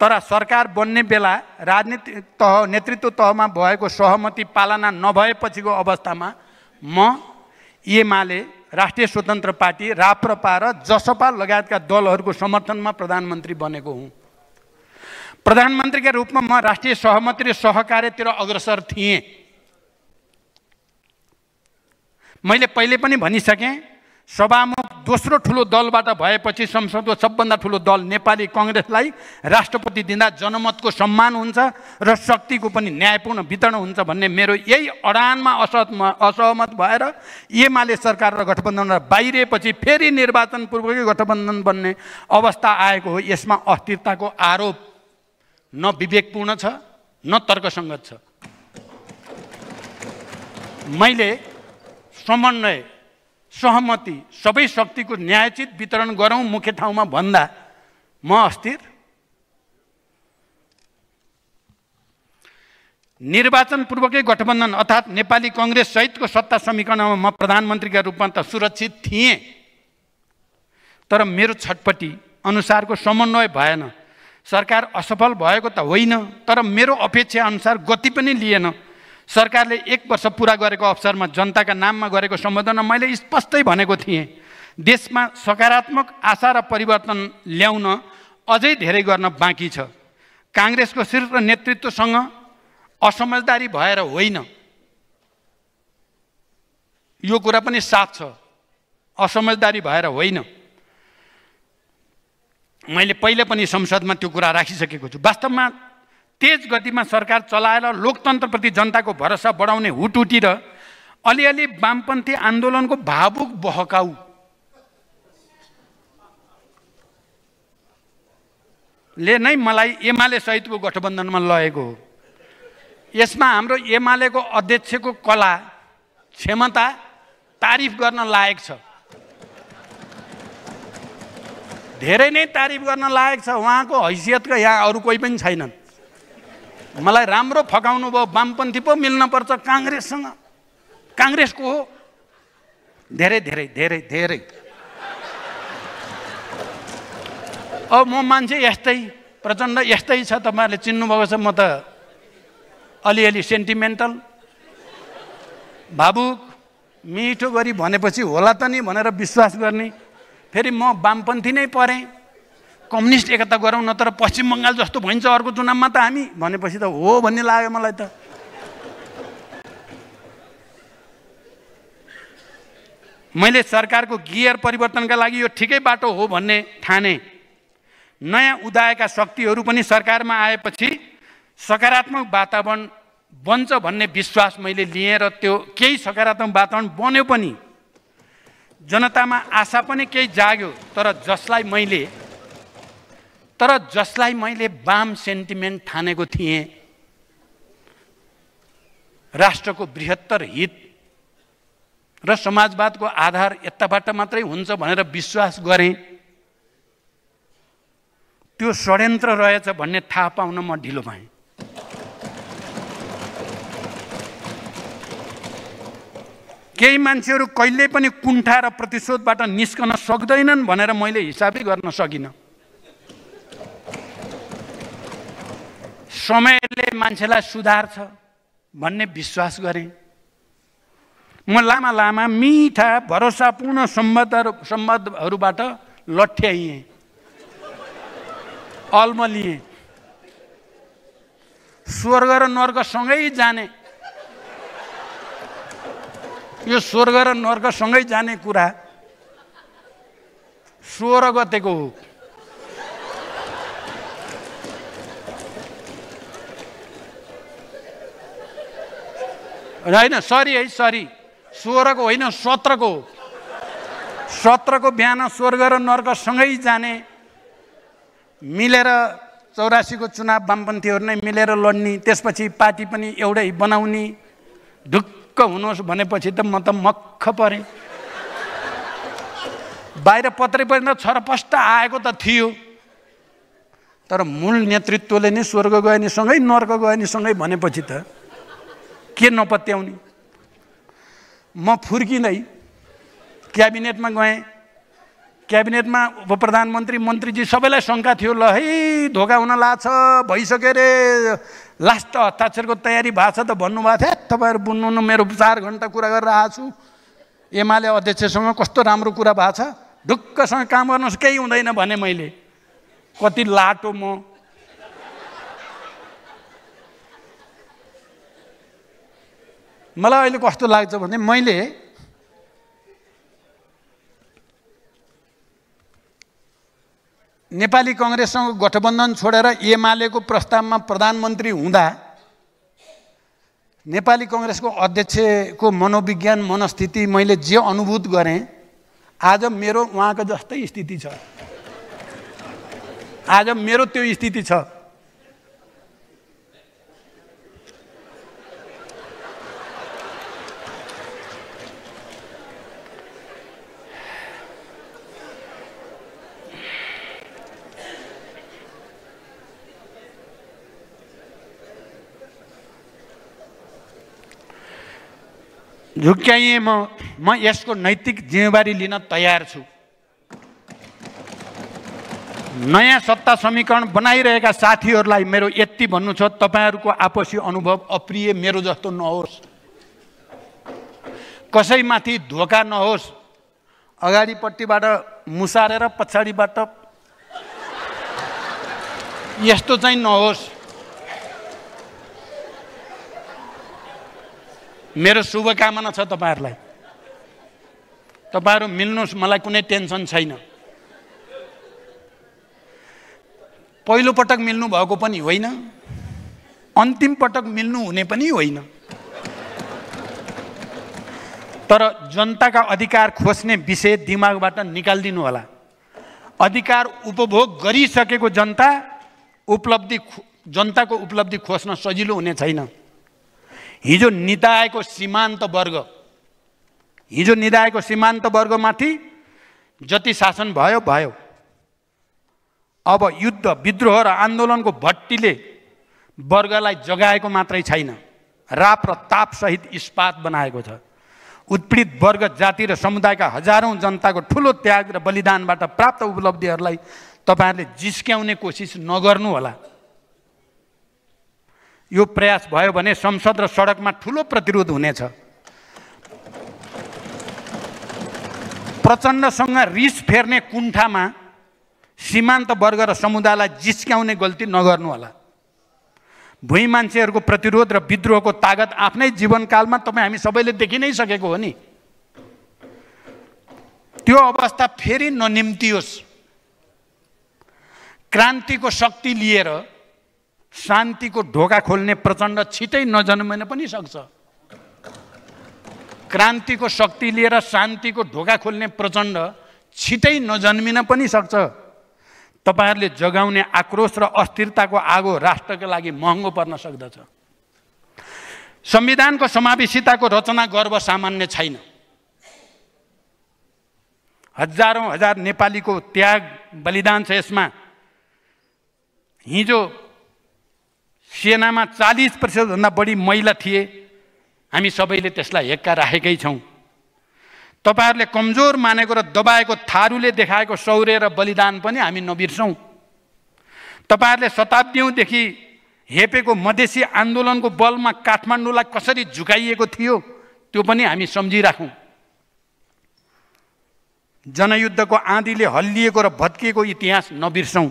S1: तर सरकार बन्ने बेला राजनीति तह नेतृत्व तहमा भएको सहमति पालना नभएपछिको अवस्थामा म एमाले राष्ट्रिय स्वतन्त्र पार्टी राप्रपा र जसपा लगायतका दलहरूको समर्थनमा प्रधानमन्त्री बनेको हुँ प्रधानमन्त्रीका रूपमा म राष्ट्रिय सहमति र सहकार्यतिर अग्रसर थिएँ मैले पहिले पनि भनिसकेँ सभामुख दोस्रो ठुलो दलबाट भएपछि संसदको सबभन्दा ठुलो दल नेपाली कङ्ग्रेसलाई राष्ट्रपति दिँदा जनमतको सम्मान हुन्छ र शक्तिको पनि न्यायपूर्ण वितरण हुन्छ भन्ने मेरो यही अडानमा असहम असहमत भएर एमाले सरकार र गठबन्धनबाट बाहिरिएपछि फेरि निर्वाचन पूर्वकै गठबन्धन बन्ने अवस्था आएको हो यसमा अस्थिरताको आरोप न विवेकपूर्ण छ न तर्कसङ्गत छ मैले समन्वय सहमति सबै शक्तिको न्यायचित वितरण गरौँ मुख्य ठाउँमा भन्दा म अस्थिर निर्वाचनपूर्वकै गठबन्धन अर्थात् नेपाली कङ्ग्रेस सहितको सत्ता समीकरणमा म प्रधानमन्त्रीका रूपमा त सुरक्षित थिएँ तर मेरो छटपट्टि अनुसारको समन्वय भएन सरकार असफल भएको त होइन तर मेरो अपेक्षा अनुसार गति पनि लिएन सरकारले एक वर्ष पुरा गरेको अवसरमा जनताका नाममा गरेको सम्बोधनमा मैले स्पष्टै भनेको थिएँ देशमा सकारात्मक आशा र परिवर्तन ल्याउन अझै धेरै गर्न बाँकी छ काङ्ग्रेसको शीर्ष नेतृत्वसँग असमझदारी भएर होइन यो कुरा पनि साथ छ असमझदारी भएर होइन मैले पहिले पनि संसदमा त्यो कुरा राखिसकेको छु वास्तवमा तेज गतिमा सरकार चलाएर लोकतन्त्रप्रति जनताको भरोसा बढाउने हुटुटी र अलिअलि वामपन्थी आन्दोलनको भावुक बहकाउ ले नै मलाई एमाले सहितको गठबन्धनमा लगेको हो यसमा हाम्रो एमालेको अध्यक्षको कला क्षमता तारिफ गर्न लायक छ धेरै नै तारिफ गर्न लायक छ उहाँको हैसियतका यहाँ अरू कोही पनि छैनन् मलाई राम्रो फकाउनु भयो वामपन्थी पो मिल्नपर्छ काङ्ग्रेससँग काङ्ग्रेसको हो धेरै धेरै धेरै धेरै अब म मान्छे यस्तै प्रचण्ड यस्तै छ तपाईँहरूले चिन्नुभएको छ म त अलिअलि सेन्टिमेन्टल भावुक मिठो गरी भनेपछि होला त नि भनेर विश्वास गर्ने फेरि म वामपन्थी नै परेँ कम्युनिस्ट एकता गरौँ न तर पश्चिम बङ्गाल जस्तो भइन्छ अर्को चुनावमा त हामी भनेपछि त हो भन्ने लाग्यो मलाई त मैले सरकारको गियर परिवर्तनका लागि यो ठिकै बाटो हो भन्ने ठाने नयाँ उदायका शक्तिहरू पनि सरकारमा आएपछि सकारात्मक वातावरण बन्छ भन्ने विश्वास मैले लिएँ र त्यो केही सकारात्मक वातावरण बन्यो पनि जनतामा आशा पनि केही जाग्यो तर जसलाई मैले तर जसलाई मैले वाम सेन्टिमेन्ट ठानेको थिएँ राष्ट्रको बृहत्तर हित र समाजवादको आधार यताबाट मात्रै हुन्छ भनेर विश्वास गरेँ त्यो षड्यन्त्र रहेछ भन्ने थाहा पाउन म ढिलो भएँ केही मान्छेहरू कहिल्यै पनि कुण्ठा र प्रतिशोधबाट निस्कन सक्दैनन् भनेर मैले हिसाबै गर्न सकिनँ समयले मान्छेलाई सुधार्छ भन्ने विश्वास गरेँ म लामा लामा मिठा भरोसापूर्ण सम्बन्धहरू सम्बन्धहरूबाट लठ्याइएँ लिएँ स्वर्ग र नर्कसँगै जाने यो स्वर्ग र नर्कसँगै जाने कुरा सोह्र गतेको हो होइन सरी है सरी सोह्रको होइन सत्रको सत्रको बिहान स्वर्ग र नर्कसँगै जाने मिलेर चौरासीको चुनाव वामपन्थीहरू नै मिलेर लड्ने त्यसपछि पार्टी पनि एउटै बनाउने ढुक्क हुनुहोस् भनेपछि त म त मक्ख परेँ बाहिर पत्रै त छरपष्ट आएको त थियो तर मूल नेतृत्वले नै स्वर्ग सँगै नर्क सँगै भनेपछि त के नपत्याउने म फुर्किँदै क्याबिनेटमा गएँ क्याबिनेटमा उप प्रधानमन्त्री मन्त्रीजी सबैलाई शङ्का थियो ल है धोका हुन लाग्छ भइसक्यो अरे लास्ट हस्ताक्षरको तयारी भएको छ त भन्नुभएको थियो तपाईँहरू बुन्नु मेरो चार घन्टा कुरा गरेर आएको छु एमाले अध्यक्षसँग कस्तो राम्रो कुरा भएको छ ढुक्कसँग काम गर्नुहोस् केही हुँदैन भने मैले कति लाटो म मलाई अहिले कस्तो लाग्छ भने मैले नेपाली कङ्ग्रेससँग गठबन्धन छोडेर एमालेको प्रस्तावमा प्रधानमन्त्री हुँदा नेपाली कङ्ग्रेसको अध्यक्षको मनोविज्ञान मनस्थिति मैले जे अनुभूत गरेँ आज मेरो उहाँको जस्तै स्थिति छ आज मेरो त्यो स्थिति छ झुक्क्याएँ म म यसको नैतिक जिम्मेवारी लिन तयार छु नयाँ सत्ता समीकरण बनाइरहेका साथीहरूलाई मेरो यति भन्नु छ तपाईँहरूको आपसी अनुभव अप्रिय मेरो जस्तो नहोस् कसैमाथि धोका नहोस् अगाडिपट्टिबाट मुसारेर पछाडिबाट यस्तो चाहिँ नहोस् मेरो शुभकामना छ तपाईँहरूलाई तपाईँहरू मिल्नुहोस् मलाई कुनै टेन्सन छैन पहिलोपटक मिल्नु भएको पनि होइन अन्तिम पटक मिल्नु हुने पनि होइन तर जनताका अधिकार खोज्ने विषय दिमागबाट निकालिदिनु होला अधिकार उपभोग गरिसकेको जनता उपलब्धि जनताको उपलब्धि खोज्न सजिलो हुने छैन हिजो निदाएको सीमान्त वर्ग हिजो निदाएको सीमान्त वर्गमाथि जति शासन भयो भयो अब युद्ध विद्रोह र आन्दोलनको भट्टीले वर्गलाई जगाएको मात्रै छैन राप र तापसहित इस्पात बनाएको छ उत्पीडित वर्ग जाति र समुदायका हजारौँ जनताको ठुलो त्याग र बलिदानबाट प्राप्त उपलब्धिहरूलाई तपाईँहरूले जिस्क्याउने कोसिस नगर्नुहोला यो प्रयास भयो भने संसद र सडकमा ठुलो प्रतिरोध हुनेछ प्रचण्डसँग रिस फेर्ने कुण्ठामा सीमान्त वर्ग र समुदायलाई जिस्क्याउने गल्ती नगर्नुहोला भुइँ मान्छेहरूको प्रतिरोध र विद्रोहको तागत आफ्नै जीवनकालमा तपाईँ हामी सबैले देखि नै सकेको हो नि त्यो अवस्था फेरि ननिम्तियोस् क्रान्तिको शक्ति लिएर शान्तिको ढोका खोल्ने प्रचण्ड छिटै नजन्मिन पनि सक्छ क्रान्तिको शक्ति लिएर शान्तिको ढोका खोल्ने प्रचण्ड छिटै नजन्मिन पनि सक्छ तपाईँहरूले जगाउने आक्रोश र अस्थिरताको आगो राष्ट्रका लागि महँगो पर्न सक्दछ संविधानको समावेशिताको रचना गर्व सामान्य छैन हजारौँ हजार नेपालीको त्याग बलिदान छ यसमा हिजो सेनामा चालिस प्रतिशतभन्दा बढी महिला थिए हामी सबैले त्यसलाई हेक्का राखेकै छौँ तपाईँहरूले कमजोर मानेको र दबाएको थारूले देखाएको शौर्य र बलिदान पनि हामी नबिर्सौँ तपाईँहरूले शताब्दीदेखि हेपेको मधेसी आन्दोलनको बलमा काठमाडौँलाई कसरी झुकाइएको थियो त्यो पनि हामी सम्झिराखौँ जनयुद्धको आँधीले हल्लिएको र भत्किएको इतिहास नबिर्सौँ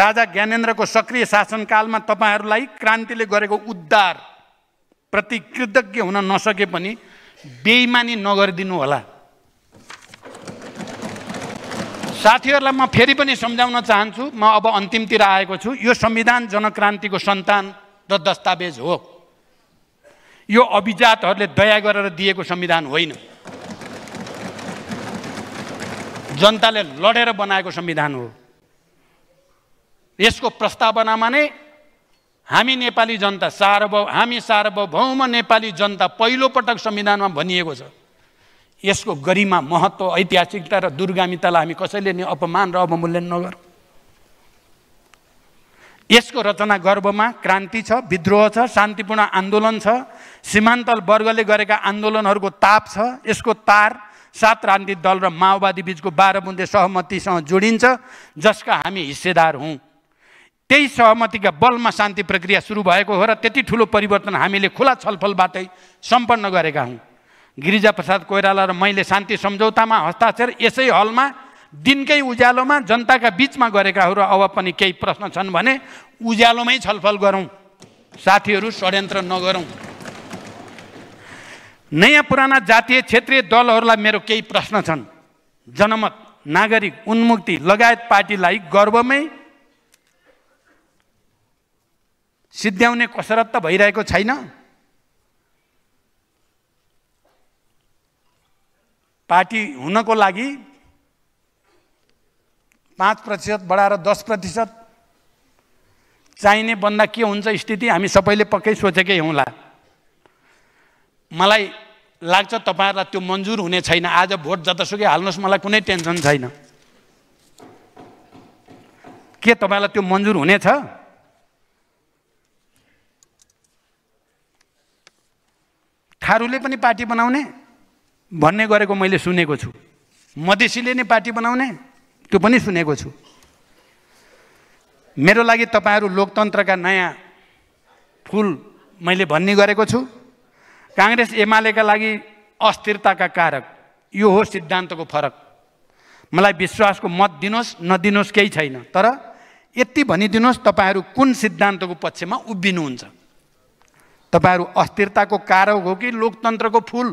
S1: राजा ज्ञानेन्द्रको सक्रिय शासनकालमा तपाईँहरूलाई क्रान्तिले गरेको उद्धार प्रति कृतज्ञ हुन नसके पनि बेइमानी नगरिदिनु होला साथीहरूलाई म फेरि पनि सम्झाउन चाहन्छु म अब अन्तिमतिर आएको छु यो संविधान जनक्रान्तिको सन्तान र दस्तावेज हो यो अभिजातहरूले दया गरेर दिएको संविधान होइन जनताले लडेर बनाएको संविधान हो यसको प्रस्तावनामा नै हामी नेपाली जनता सार्वभौम हामी सार्वभौम नेपाली जनता पहिलोपटक संविधानमा भनिएको छ यसको गरिमा महत्त्व ऐतिहासिकता र दुर्गामितालाई हामी कसैले नि अपमान र अवमूल्यन नगर यसको रचना गर्वमा क्रान्ति छ विद्रोह छ शान्तिपूर्ण आन्दोलन छ सीमान्तल वर्गले गरेका आन्दोलनहरूको ताप छ यसको तार सात राजनीतिक दल र माओवादी बिचको बाह्र बुन्दे सहमतिसँग जोडिन्छ जसका हामी हिस्सेदार हौँ त्यही सहमतिका बलमा शान्ति प्रक्रिया सुरु भएको हो र त्यति ठुलो परिवर्तन हामीले खुला छलफलबाटै सम्पन्न गरेका हौँ प्रसाद कोइराला र मैले शान्ति सम्झौतामा हस्ताक्षर यसै हलमा दिनकै उज्यालोमा जनताका बिचमा गरेका हो र अब पनि केही प्रश्न छन् भने उज्यालोमै छलफल गरौँ साथीहरू षड्यन्त्र नगरौँ नयाँ पुराना जातीय क्षेत्रीय दलहरूलाई मेरो केही प्रश्न छन् जनमत नागरिक उन्मुक्ति लगायत पार्टीलाई गर्वमै सिद्ध्याउने कसरत त भइरहेको छैन पार्टी हुनको लागि पाँच प्रतिशत बढाएर दस प्रतिशत चाहिने भन्दा के हुन्छ स्थिति हामी सबैले पक्कै सोचेकै हौँला मलाई लाग्छ तपाईँहरूलाई त्यो मन्जुर हुने छैन आज भोट जतासुकै हाल्नुहोस् मलाई कुनै टेन्सन छैन के तपाईँलाई त्यो मन्जुर हुनेछ खारूले पनि पार्टी बनाउने भन्ने गरेको मैले सुनेको छु मधेसीले नै पार्टी बनाउने त्यो पनि सुनेको छु मेरो लागि तपाईँहरू लोकतन्त्रका नयाँ फुल मैले भन्ने गरेको छु काङ्ग्रेस एमालेका लागि अस्थिरताका कारक यो हो सिद्धान्तको फरक मलाई विश्वासको मत दिनुहोस् नदिनुहोस् केही छैन तर यति भनिदिनुहोस् तपाईँहरू कुन सिद्धान्तको पक्षमा उभिनुहुन्छ तपाईँहरू अस्थिरताको कारक हो कि लोकतन्त्रको फुल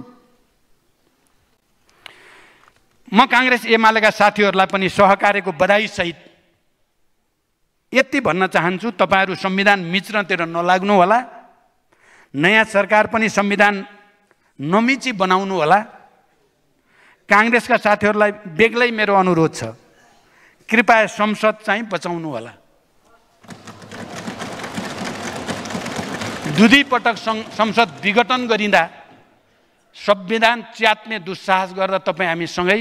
S1: म काङ्ग्रेस एमालेका साथीहरूलाई पनि सहकार्यको बधाईसहित यति भन्न चाहन्छु तपाईँहरू संविधान नलाग्नु होला नयाँ सरकार पनि संविधान नमिची बनाउनु होला काङ्ग्रेसका साथीहरूलाई बेग्लै मेरो अनुरोध छ कृपया संसद चाहिँ बचाउनु होला दुई पटक संसद विघटन गरिँदा संविधान च्यात्ने दुस्साहस गर्दा तपाईँ हामीसँगै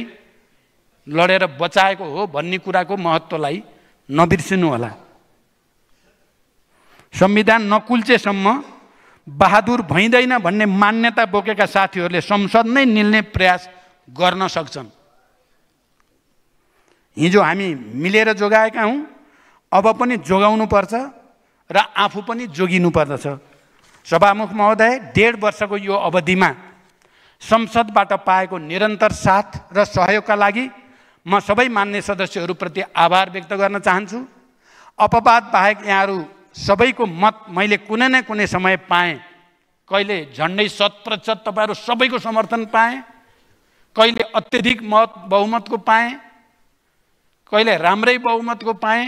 S1: लडेर बचाएको हो भन्ने कुराको महत्त्वलाई होला संविधान नकुल्चेसम्म बहादुर भइँदैन भन्ने मान्यता बोकेका साथीहरूले संसद नै निल्ने प्रयास गर्न सक्छन् हिजो हामी मिलेर जोगाएका हौँ अब पनि जोगाउनु पर्छ र आफू पनि जोगिनु पर्दछ सभामुख महोदय डेढ वर्षको यो अवधिमा संसदबाट पाएको निरन्तर साथ र सहयोगका लागि म सबै मान्य सदस्यहरूप्रति आभार व्यक्त गर्न चाहन्छु अपवाद बाहेक यहाँहरू सबैको मत मैले कुनै न कुनै समय पाएँ कहिले झन्डै शत प्रतिशत तपाईँहरू सबैको समर्थन पाएँ कहिले अत्यधिक मत बहुमतको पाएँ कहिले राम्रै बहुमतको पाएँ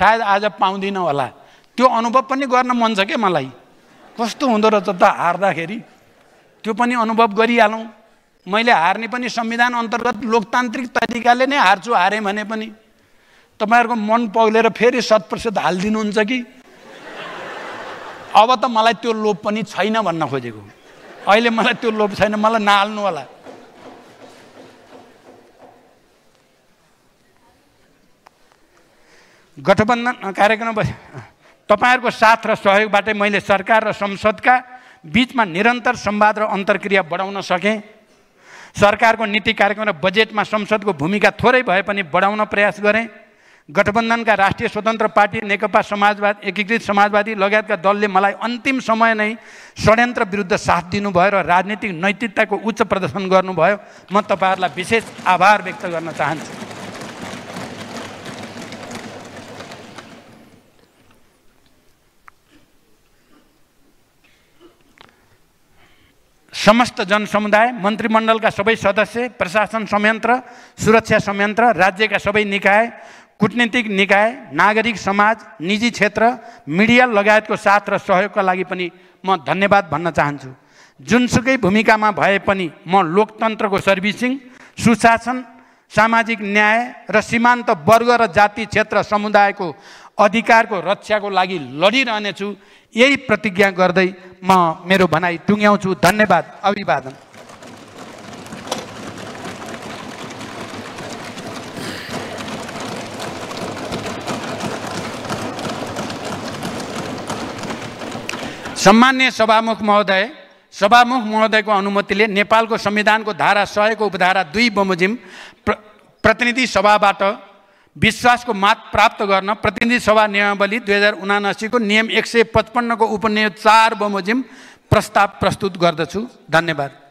S1: सायद आज पाउँदिनँ होला त्यो अनुभव पनि गर्न मन छ क्या मलाई कस्तो हुँदो रहेछ त हार्दाखेरि त्यो पनि अनुभव गरिहालौँ मैले हार्ने पनि संविधान अन्तर्गत लोकतान्त्रिक तरिकाले नै हार्छु हारेँ भने पनि तपाईँहरूको मन पग्लेर फेरि शत प्रतिशत हालिदिनुहुन्छ कि अब त मलाई त्यो लोभ पनि छैन भन्न खोजेको अहिले मलाई त्यो लोभ छैन मलाई नहाल्नु होला गठबन्धन कार्यक्रम तपाईँहरूको साथ र सहयोगबाटै मैले सरकार र संसदका बिचमा निरन्तर संवाद र अन्तर्क्रिया बढाउन सकेँ सरकारको नीति कार्यक्रम र बजेटमा संसदको भूमिका थोरै भए पनि बढाउन प्रयास गरेँ गठबन्धनका राष्ट्रिय स्वतन्त्र पार्टी नेकपा समाजवाद एकीकृत समाजवादी लगायतका दलले मलाई अन्तिम समय नै षड्यन्त्र विरुद्ध साथ दिनुभयो र राजनीतिक नैतिकताको उच्च प्रदर्शन गर्नुभयो म तपाईँहरूलाई विशेष आभार व्यक्त गर्न चाहन्छु समस्त जनसमुदाय मन्त्रीमण्डलका सबै सदस्य प्रशासन संयन्त्र सुरक्षा संयन्त्र राज्यका सबै निकाय कुटनीतिक निकाय नागरिक समाज निजी क्षेत्र मिडिया लगायतको साथ र सहयोगका लागि पनि म धन्यवाद भन्न चाहन्छु जुनसुकै भूमिकामा भए पनि म लोकतन्त्रको सर्भिसिङ सुशासन सामाजिक न्याय र सीमान्त वर्ग र जाति क्षेत्र समुदायको अधिकारको रक्षाको लागि लडिरहनेछु यही प्रतिज्ञा गर्दै म मेरो भनाइ टुङ्ग्याउँछु धन्यवाद अभिवादन सम्मान्य सभामुख महोदय सभामुख महोदयको अनुमतिले नेपालको संविधानको धारा सयको उपधारा दुई बमोजिम प्र प्रतिनिधि सभाबाट विश्वासको मात प्राप्त गर्न प्रतिनिधि सभा नियमावली दुई हजार उनासीको नियम एक सय पचपन्नको उपनियम चार बमोजिम प्रस्ताव प्रस्तुत गर्दछु धन्यवाद